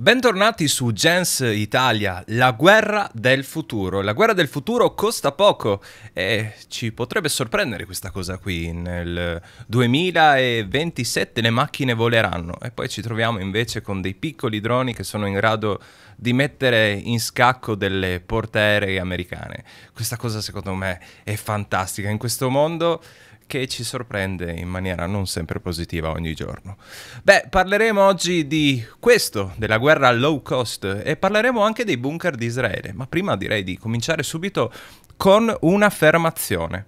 Bentornati su Gens Italia, la guerra del futuro. La guerra del futuro costa poco e ci potrebbe sorprendere questa cosa qui. Nel 2027 le macchine voleranno e poi ci troviamo invece con dei piccoli droni che sono in grado di mettere in scacco delle portaerei americane. Questa cosa secondo me è fantastica. In questo mondo che ci sorprende in maniera non sempre positiva ogni giorno. Beh, parleremo oggi di questo, della guerra low cost e parleremo anche dei bunker di Israele, ma prima direi di cominciare subito con un'affermazione.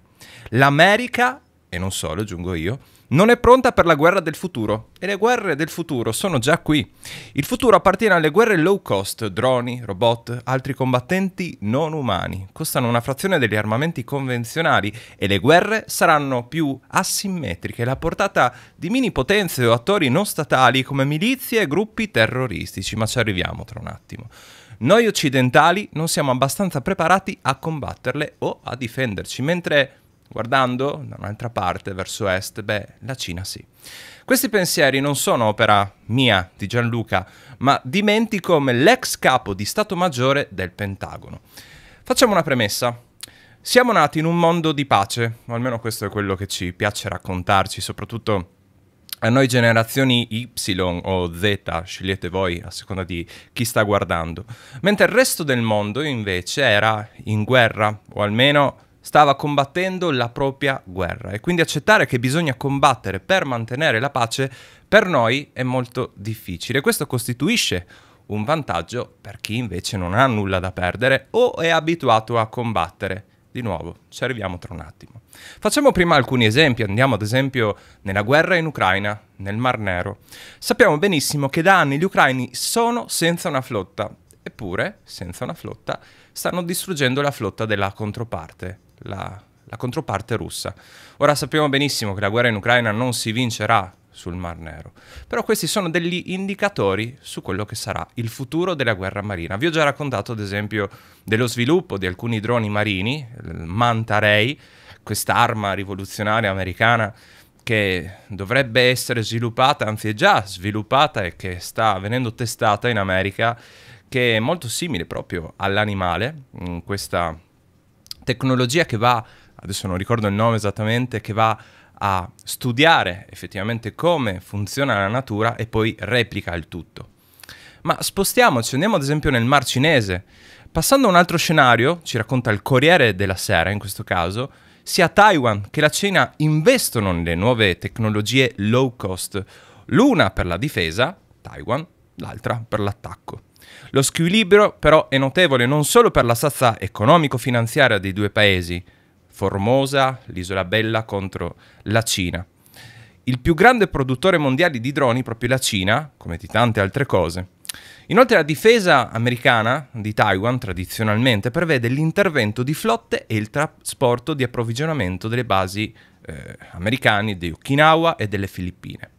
L'America, e non solo, aggiungo io, non è pronta per la guerra del futuro. E le guerre del futuro sono già qui. Il futuro appartiene alle guerre low cost, droni, robot, altri combattenti non umani. Costano una frazione degli armamenti convenzionali e le guerre saranno più asimmetriche, la portata di mini potenze o attori non statali come milizie e gruppi terroristici. Ma ci arriviamo tra un attimo. Noi occidentali non siamo abbastanza preparati a combatterle o a difenderci, mentre Guardando da un'altra parte, verso est, beh, la Cina sì. Questi pensieri non sono opera mia, di Gianluca, ma di Menti come l'ex capo di Stato Maggiore del Pentagono. Facciamo una premessa. Siamo nati in un mondo di pace, o almeno questo è quello che ci piace raccontarci, soprattutto a noi generazioni Y o Z, scegliete voi a seconda di chi sta guardando, mentre il resto del mondo invece era in guerra, o almeno stava combattendo la propria guerra e quindi accettare che bisogna combattere per mantenere la pace per noi è molto difficile. Questo costituisce un vantaggio per chi invece non ha nulla da perdere o è abituato a combattere. Di nuovo, ci arriviamo tra un attimo. Facciamo prima alcuni esempi, andiamo ad esempio nella guerra in Ucraina, nel Mar Nero. Sappiamo benissimo che da anni gli ucraini sono senza una flotta, eppure, senza una flotta, stanno distruggendo la flotta della controparte la, la controparte russa. Ora sappiamo benissimo che la guerra in Ucraina non si vincerà sul Mar Nero. Però questi sono degli indicatori su quello che sarà il futuro della guerra marina. Vi ho già raccontato, ad esempio, dello sviluppo di alcuni droni marini, il Manta Ray, quest'arma rivoluzionaria americana che dovrebbe essere sviluppata, anzi è già sviluppata e che sta venendo testata in America, che è molto simile proprio all'animale, questa tecnologia che va, adesso non ricordo il nome esattamente, che va a studiare effettivamente come funziona la natura e poi replica il tutto. Ma spostiamoci, andiamo ad esempio nel Mar Cinese. Passando a un altro scenario, ci racconta il Corriere della Sera in questo caso, sia Taiwan che la Cina investono nelle nuove tecnologie low cost, l'una per la difesa, Taiwan, l'altra per l'attacco. Lo squilibrio però è notevole non solo per la sazza economico-finanziaria dei due paesi, Formosa, l'isola Bella contro la Cina. Il più grande produttore mondiale di droni, proprio la Cina, come di tante altre cose. Inoltre la difesa americana di Taiwan tradizionalmente prevede l'intervento di flotte e il trasporto di approvvigionamento delle basi eh, americane di Okinawa e delle Filippine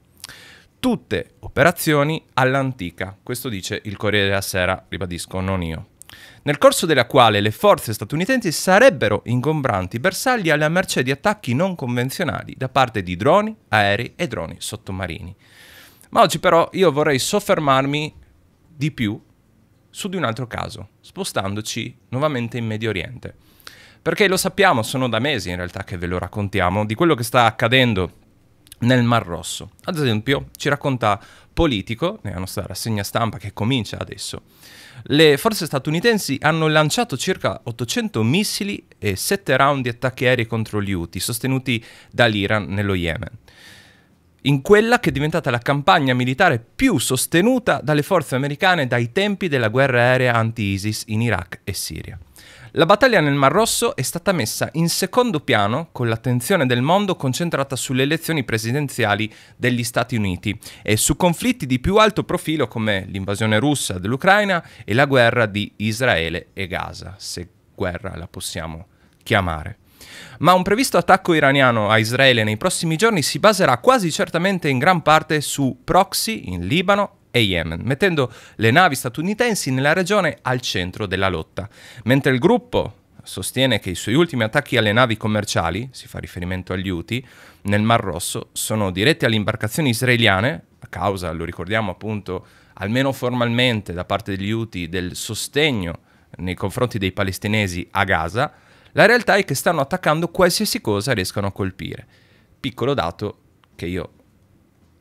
tutte operazioni all'antica. Questo dice il Corriere della Sera, ribadisco, non io. Nel corso della quale le forze statunitensi sarebbero ingombranti bersagli alla merce di attacchi non convenzionali da parte di droni, aerei e droni sottomarini. Ma oggi però io vorrei soffermarmi di più su di un altro caso, spostandoci nuovamente in Medio Oriente. Perché lo sappiamo, sono da mesi in realtà che ve lo raccontiamo, di quello che sta accadendo nel Mar Rosso. Ad esempio, ci racconta Politico, nella nostra rassegna stampa che comincia adesso, le forze statunitensi hanno lanciato circa 800 missili e 7 round di attacchi aerei contro gli Houthi, sostenuti dall'Iran nello Yemen. In quella che è diventata la campagna militare più sostenuta dalle forze americane dai tempi della guerra aerea anti-ISIS in Iraq e Siria. La battaglia nel Mar Rosso è stata messa in secondo piano con l'attenzione del mondo concentrata sulle elezioni presidenziali degli Stati Uniti e su conflitti di più alto profilo come l'invasione russa dell'Ucraina e la guerra di Israele e Gaza, se guerra la possiamo chiamare. Ma un previsto attacco iraniano a Israele nei prossimi giorni si baserà quasi certamente in gran parte su proxy in Libano, e Yemen, mettendo le navi statunitensi nella regione al centro della lotta, mentre il gruppo sostiene che i suoi ultimi attacchi alle navi commerciali, si fa riferimento agli UTI, nel Mar Rosso sono diretti alle imbarcazioni israeliane, a causa, lo ricordiamo appunto, almeno formalmente da parte degli UTI, del sostegno nei confronti dei palestinesi a Gaza, la realtà è che stanno attaccando qualsiasi cosa riescano a colpire. Piccolo dato che io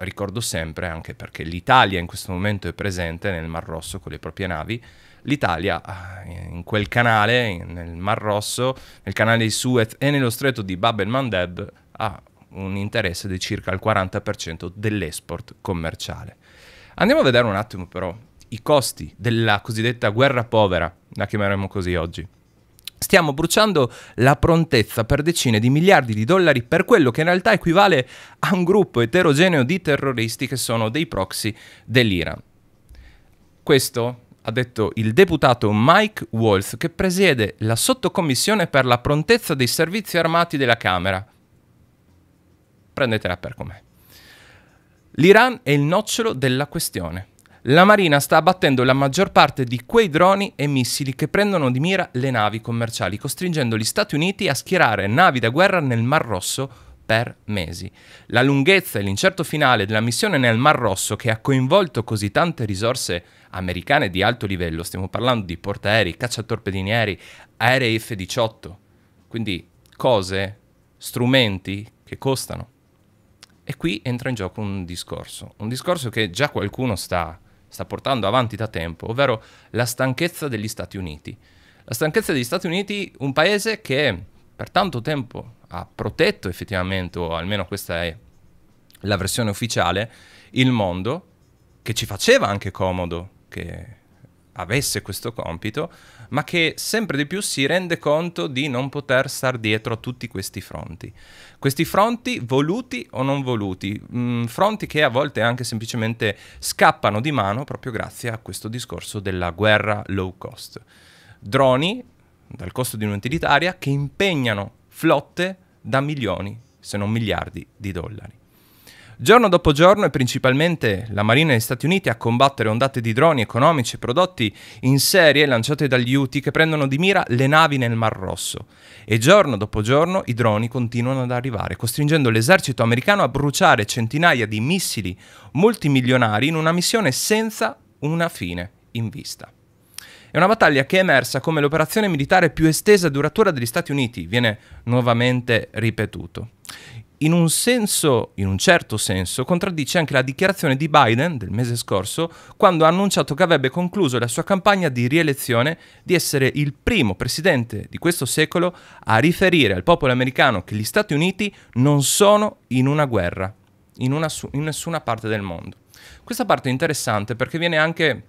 ricordo sempre, anche perché l'Italia in questo momento è presente nel Mar Rosso con le proprie navi, l'Italia ah, in quel canale, nel Mar Rosso, nel canale di Suez e nello stretto di Bab el-Mandeb ha un interesse di circa il 40% dell'export commerciale. Andiamo a vedere un attimo però i costi della cosiddetta guerra povera, la chiameremo così oggi. Stiamo bruciando la prontezza per decine di miliardi di dollari per quello che in realtà equivale a un gruppo eterogeneo di terroristi che sono dei proxy dell'Iran. Questo ha detto il deputato Mike Wolf che presiede la sottocommissione per la prontezza dei servizi armati della Camera. Prendetela per com'è. L'Iran è il nocciolo della questione. La Marina sta abbattendo la maggior parte di quei droni e missili che prendono di mira le navi commerciali, costringendo gli Stati Uniti a schierare navi da guerra nel Mar Rosso per mesi. La lunghezza e l'incerto finale della missione nel Mar Rosso, che ha coinvolto così tante risorse americane di alto livello, stiamo parlando di portaerei, cacciatorpedinieri, aerei F-18, quindi cose, strumenti che costano. E qui entra in gioco un discorso, un discorso che già qualcuno sta sta portando avanti da tempo, ovvero la stanchezza degli Stati Uniti. La stanchezza degli Stati Uniti, un paese che per tanto tempo ha protetto effettivamente, o almeno questa è la versione ufficiale, il mondo, che ci faceva anche comodo, che avesse questo compito, ma che sempre di più si rende conto di non poter star dietro a tutti questi fronti. Questi fronti voluti o non voluti, mh, mm, fronti che a volte anche semplicemente scappano di mano proprio grazie a questo discorso della guerra low cost. Droni dal costo di un'utilitaria che impegnano flotte da milioni, se non miliardi di dollari. Giorno dopo giorno è principalmente la Marina degli Stati Uniti a combattere ondate di droni economici prodotti in serie lanciate dagli UTI che prendono di mira le navi nel Mar Rosso. E giorno dopo giorno i droni continuano ad arrivare, costringendo l'esercito americano a bruciare centinaia di missili multimilionari in una missione senza una fine in vista. È una battaglia che è emersa come l'operazione militare più estesa e duratura degli Stati Uniti, viene nuovamente ripetuto in un senso, in un certo senso, contraddice anche la dichiarazione di Biden del mese scorso, quando ha annunciato che avrebbe concluso la sua campagna di rielezione di essere il primo presidente di questo secolo a riferire al popolo americano che gli Stati Uniti non sono in una guerra, in, una su- in nessuna parte del mondo. Questa parte è interessante perché viene anche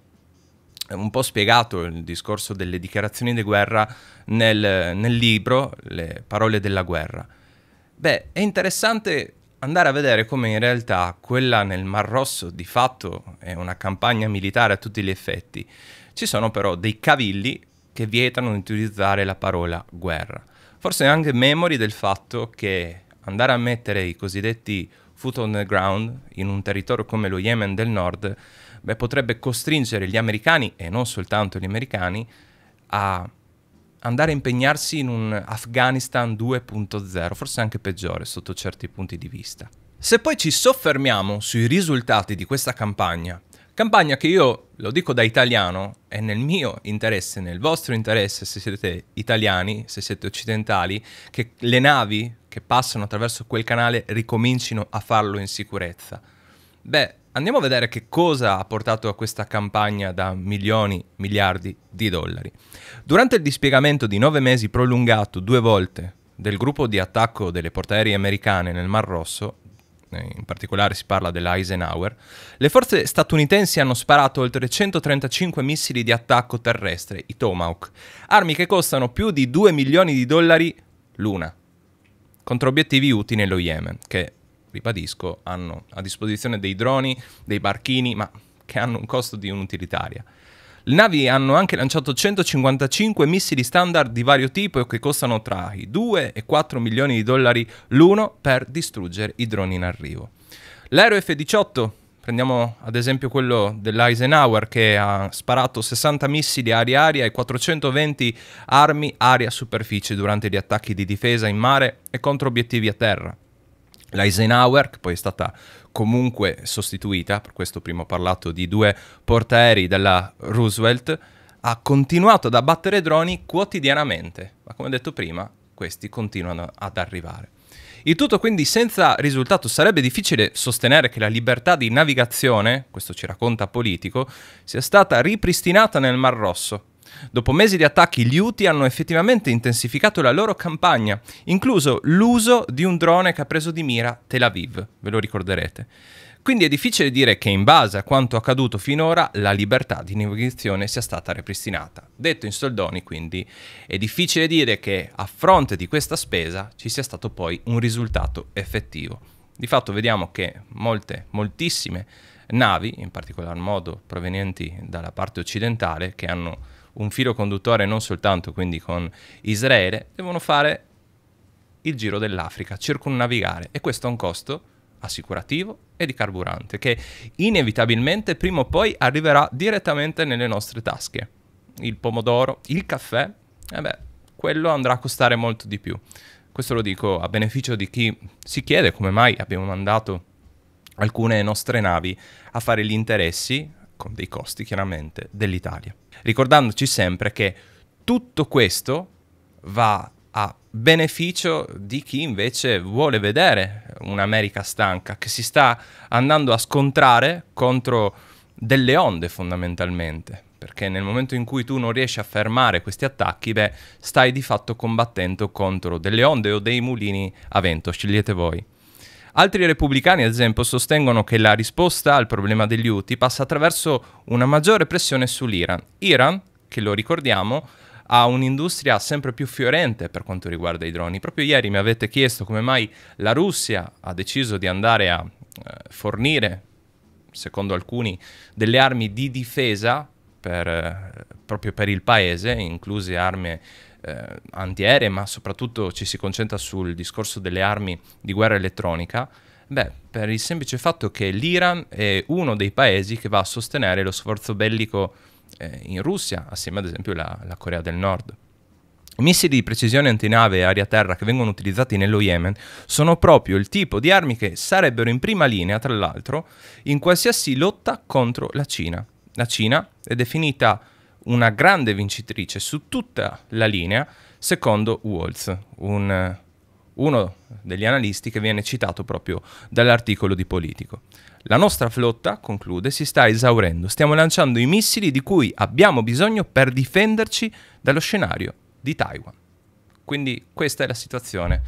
eh, un po' spiegato il discorso delle dichiarazioni di guerra nel, nel libro Le parole della guerra Beh, è interessante andare a vedere come in realtà quella nel Mar Rosso di fatto è una campagna militare a tutti gli effetti. Ci sono però dei cavilli che vietano di utilizzare la parola guerra. Forse anche memori del fatto che andare a mettere i cosiddetti foot on the ground in un territorio come lo Yemen del nord beh, potrebbe costringere gli americani, e non soltanto gli americani, a andare a impegnarsi in un Afghanistan 2.0, forse anche peggiore sotto certi punti di vista. Se poi ci soffermiamo sui risultati di questa campagna, campagna che io lo dico da italiano, è nel mio interesse, nel vostro interesse, se siete italiani, se siete occidentali, che le navi che passano attraverso quel canale ricomincino a farlo in sicurezza. Beh, andiamo a vedere che cosa ha portato a questa campagna da milioni, miliardi di dollari. Durante il dispiegamento di nove mesi prolungato due volte del gruppo di attacco delle portaerei americane nel Mar Rosso, eh, in particolare si parla dell'Eisenhower, le forze statunitensi hanno sparato oltre 135 missili di attacco terrestre, i Tomahawk, armi che costano più di 2 milioni di dollari l'una, contro obiettivi UTI nello Yemen, che ribadisco, hanno a disposizione dei droni, dei barchini, ma che hanno un costo di un'utilitaria. Le navi hanno anche lanciato 155 missili standard di vario tipo che costano tra i 2 e 4 milioni di dollari l'uno per distruggere i droni in arrivo. L'aereo F-18, prendiamo ad esempio quello dell'Eisenhower che ha sparato 60 missili aria-aria e 420 armi aria-superficie durante gli attacchi di difesa in mare e contro obiettivi a terra. L'Eisenhower, che poi è stata comunque sostituita, per questo prima ho parlato di due portaerei della Roosevelt, ha continuato ad abbattere droni quotidianamente, ma come detto prima, questi continuano ad arrivare. Il tutto quindi senza risultato sarebbe difficile sostenere che la libertà di navigazione, questo ci racconta Politico, sia stata ripristinata nel Mar Rosso, Dopo mesi di attacchi, gli UTI hanno effettivamente intensificato la loro campagna, incluso l'uso di un drone che ha preso di mira Tel Aviv, ve lo ricorderete. Quindi è difficile dire che in base a quanto accaduto finora la libertà di navigazione sia stata ripristinata. Detto in soldoni, quindi, è difficile dire che a fronte di questa spesa ci sia stato poi un risultato effettivo. Di fatto vediamo che molte, moltissime navi, in particolar modo provenienti dalla parte occidentale, che hanno un filo conduttore non soltanto quindi con Israele, devono fare il giro dell'Africa, circunnavigare e questo ha un costo assicurativo e di carburante che inevitabilmente prima o poi arriverà direttamente nelle nostre tasche. Il pomodoro, il caffè, eh beh, quello andrà a costare molto di più. Questo lo dico a beneficio di chi si chiede come mai abbiamo mandato alcune nostre navi a fare gli interessi, con dei costi chiaramente, dell'Italia. Ricordandoci sempre che tutto questo va a beneficio di chi invece vuole vedere un'America stanca, che si sta andando a scontrare contro delle onde fondamentalmente, perché nel momento in cui tu non riesci a fermare questi attacchi, beh, stai di fatto combattendo contro delle onde o dei mulini a vento, scegliete voi. Altri repubblicani, ad esempio, sostengono che la risposta al problema degli UTI passa attraverso una maggiore pressione sull'Iran. Iran, che lo ricordiamo, ha un'industria sempre più fiorente per quanto riguarda i droni. Proprio ieri mi avete chiesto come mai la Russia ha deciso di andare a eh, fornire, secondo alcuni, delle armi di difesa per, eh, proprio per il paese, incluse armi eh, antiaeree, ma soprattutto ci si concentra sul discorso delle armi di guerra elettronica, beh, per il semplice fatto che l'Iran è uno dei paesi che va a sostenere lo sforzo bellico eh, in Russia, assieme ad esempio alla Corea del Nord. I missili di precisione antinave e aria-terra che vengono utilizzati nello Yemen sono proprio il tipo di armi che sarebbero in prima linea, tra l'altro, in qualsiasi lotta contro la Cina. La Cina è definita una grande vincitrice su tutta la linea, secondo Waltz, un, uno degli analisti che viene citato proprio dall'articolo di Politico. La nostra flotta, conclude, si sta esaurendo. Stiamo lanciando i missili di cui abbiamo bisogno per difenderci dallo scenario di Taiwan. Quindi questa è la situazione.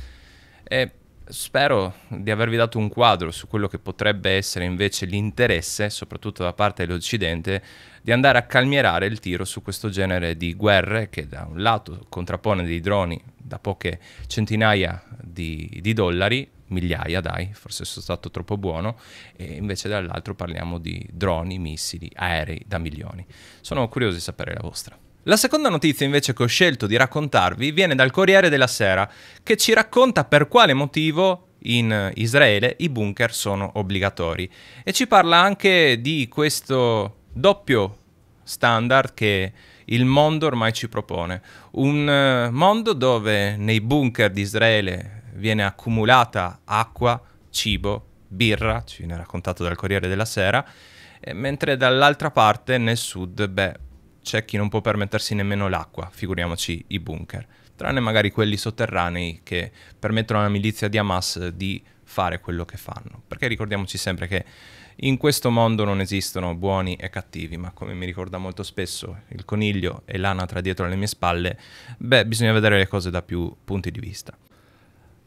E spero di avervi dato un quadro su quello che potrebbe essere invece l'interesse, soprattutto da parte dell'Occidente, di andare a calmierare il tiro su questo genere di guerre che da un lato contrappone dei droni da poche centinaia di, di dollari migliaia, dai, forse sono stato troppo buono, e invece dall'altro parliamo di droni, missili, aerei da milioni. Sono curioso di sapere la vostra. La seconda notizia invece che ho scelto di raccontarvi viene dal Corriere della Sera, che ci racconta per quale motivo in Israele i bunker sono obbligatori e ci parla anche di questo doppio standard che il mondo ormai ci propone. Un eh, mondo dove nei bunker di Israele viene accumulata acqua, cibo, birra, ci viene raccontato dal Corriere della Sera, mentre dall'altra parte, nel sud, beh, c'è chi non può permettersi nemmeno l'acqua, figuriamoci i bunker, tranne magari quelli sotterranei che permettono alla milizia di Hamas di fare quello che fanno. Perché ricordiamoci sempre che in questo mondo non esistono buoni e cattivi, ma come mi ricorda molto spesso il coniglio e l'anatra dietro le mie spalle, beh, bisogna vedere le cose da più punti di vista.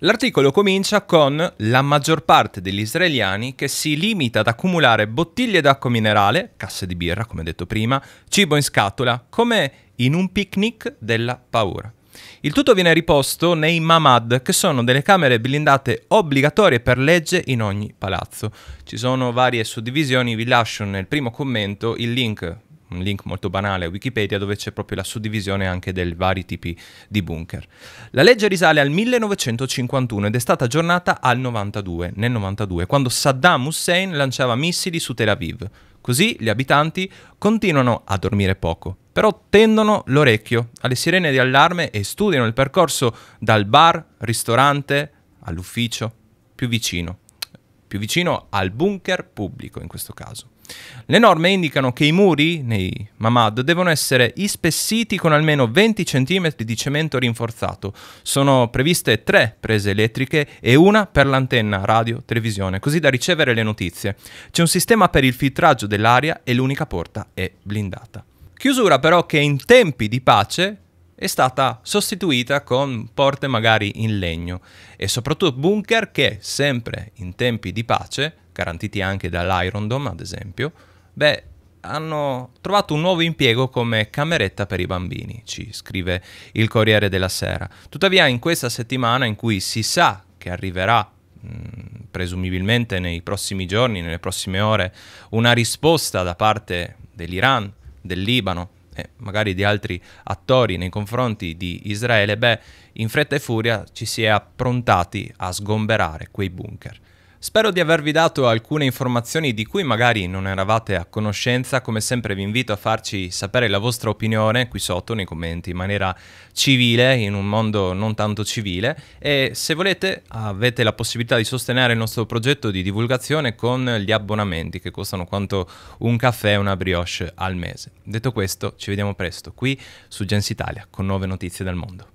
L'articolo comincia con la maggior parte degli israeliani che si limita ad accumulare bottiglie d'acqua minerale, casse di birra come detto prima, cibo in scatola, come in un picnic della paura. Il tutto viene riposto nei Mamad, che sono delle camere blindate obbligatorie per legge in ogni palazzo. Ci sono varie suddivisioni, vi lascio nel primo commento il link un link molto banale a Wikipedia dove c'è proprio la suddivisione anche dei vari tipi di bunker. La legge risale al 1951 ed è stata aggiornata al 92, nel 92, quando Saddam Hussein lanciava missili su Tel Aviv. Così gli abitanti continuano a dormire poco, però tendono l'orecchio alle sirene di allarme e studiano il percorso dal bar, ristorante, all'ufficio più vicino, più vicino al bunker pubblico in questo caso. Le norme indicano che i muri nei Mamad devono essere ispessiti con almeno 20 cm di cemento rinforzato. Sono previste tre prese elettriche e una per l'antenna radio televisione, così da ricevere le notizie. C'è un sistema per il filtraggio dell'aria e l'unica porta è blindata. Chiusura però che in tempi di pace è stata sostituita con porte magari in legno e soprattutto bunker che sempre in tempi di pace, garantiti anche dall'Iron Dome ad esempio, beh, hanno trovato un nuovo impiego come cameretta per i bambini, ci scrive il Corriere della Sera. Tuttavia in questa settimana in cui si sa che arriverà mm, presumibilmente nei prossimi giorni, nelle prossime ore, una risposta da parte dell'Iran del Libano e magari di altri attori nei confronti di Israele, beh, in fretta e furia ci si è approntati a sgomberare quei bunker. Spero di avervi dato alcune informazioni di cui magari non eravate a conoscenza, come sempre vi invito a farci sapere la vostra opinione qui sotto nei commenti in maniera civile, in un mondo non tanto civile e se volete avete la possibilità di sostenere il nostro progetto di divulgazione con gli abbonamenti che costano quanto un caffè e una brioche al mese. Detto questo ci vediamo presto qui su Gens Italia con nuove notizie dal mondo.